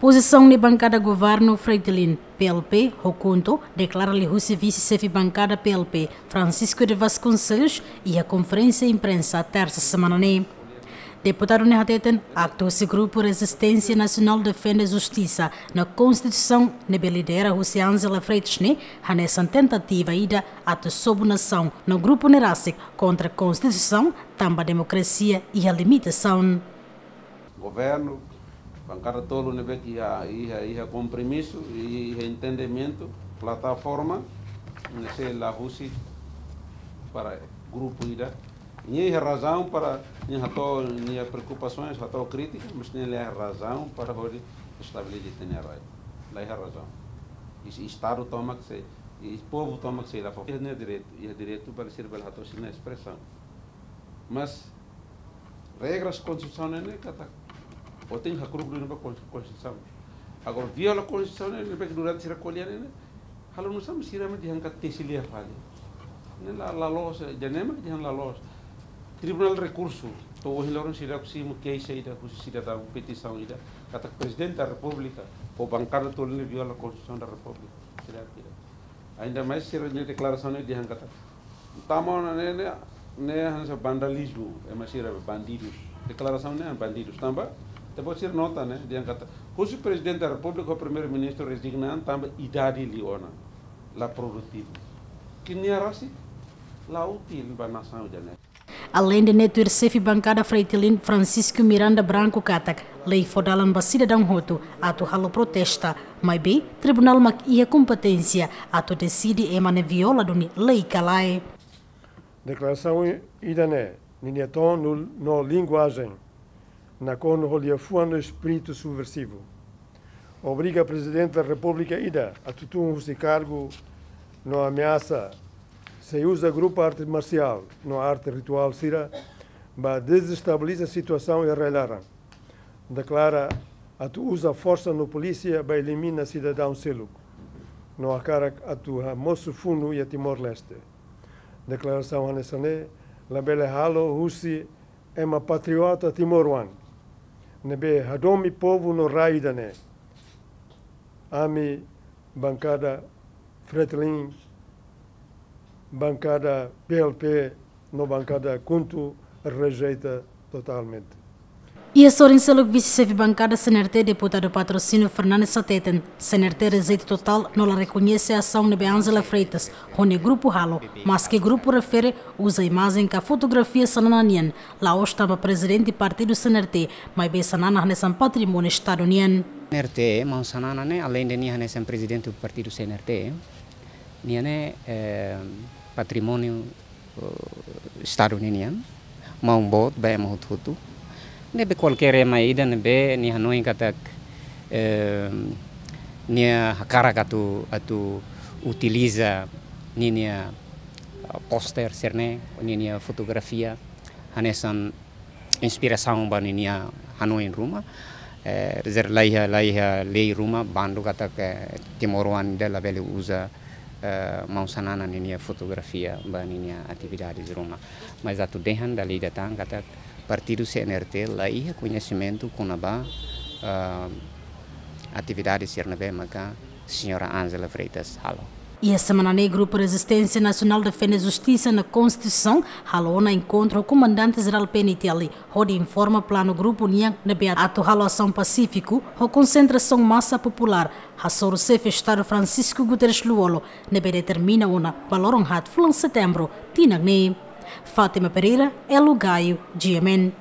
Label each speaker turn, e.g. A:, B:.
A: Posição de bancada governo Freitlin, PLP, Rocunto, declara-lhe Rússia vice-chefe bancada PLP, Francisco de Vasconcelos, e a conferência imprensa terça semana. Deputado Nehateten, acto se grupo Resistência Nacional Defende a Justiça na Constituição, nebe lidera Rússia Angela Freitasne, nessa tentativa ida ato sob nação no grupo Neracic contra a Constituição, também a democracia e a limitação.
B: Governo Bancarra tolo ne bek ia ia ia compromisso e entendimento plataforma ne se la Rússia para grupo ida. Nem é razão para nem hato preocupações, preocupações hato crítica, mas nem razão para hoje estabelecer tenha raio. Lá é razão. E estado toma que se e povo toma que se lá fora. Não é direito, é direito para ser belo hato sem expressão. Mas regras constitucionais não é cataclysma ou tem hakuru gru constituição agora viola a constituição né neba durante se recolher né halo não sabe se realmente han catesilia é fale né lá lá los janema jan lá los tribunal recurso todo então, o hiloron sira kusimo case ida kusira da petição ida kata é presidente da república o bancário to ele viola a constituição da república sira pira ainda mais se ele declaração né de han kata tamona né né né han é vandalismo é mais sira bandidos declaração né bandidos também você nota, né? Quando o presidente da República ou o primeiro-ministro resignam, também idade liona, lá produtivo. Que nem era assim, lá útil para a nação, né?
A: Além de Neto Ircef bancada Freitilin Francisco Miranda Branco Catac, lei fodalan ba cidadão roto, ato halo protesta, mas bem, tribunal mac ia competência, ato decide emane viola duni lei calai.
C: Declaração idané, nineton no linguagem na conrolia fuano espírito subversivo. Obriga o Presidente da República Ida a tutum se cargo não ameaça. Se usa grupo arte marcial, não arte ritual sira, mas desestabiliza a situação e relara. Declara a tu usa força no polícia, eliminar elimina cidadão seluco Não a a tu moço fundo e a Timor-Leste. Declaração Hanesané, Labele Halo, Russi, é uma patriota timoruana nebe hadomi povo no a ami bancada Fretlin bancada PLP no bancada kuntu rejeita totalmente
A: e a Sorin vice se bancada CNRT deputado patrocínio Fernando Sateten. CNRT rejeito total não reconhece a ação de Beanzela Freitas, onde grupo ralo, mas que grupo refere usa a imagem que a fotografia sanananian. Lá hoje estava presidente do partido CNRT, mas bem sanana nessa patrimônio estaduniano.
D: É CNRT, mas sanana né, além de minha nessa presidente do partido CNRT, minha é. É, é patrimônio eh, estaduniano, mas um bot bem muito nebe kere ma idan be ni hanoi katak ni nia hakara katu atu utiliza ni nia poster serne ni nia fotografia hanesan inspirasaun ba ni nia hanoi ruma eh, zer laiha laiha lei ruma bandu katak Timoruan e, timoroan de uza usa e, uza mau sanana ni nia fotografia ba ni nia atividades ruma mas atu dehan dali datang katak Partido CNRT, lá ia conhecimento com a uh, ah, atividade CNB Macá, senhora Ângela Freitas Halo.
A: E a semana o Grupo Resistência Nacional defende a justiça na Constituição, Halona encontra o comandante-geral PNTL, onde informa plano Grupo União na Beato Halo Ação Pacífico, ou concentração massa popular, Hassor Sef Estado Francisco Guterres Luolo, na determina uma valor honrado, 1 setembro, Tinagni. Fátima Pereira é de Amém.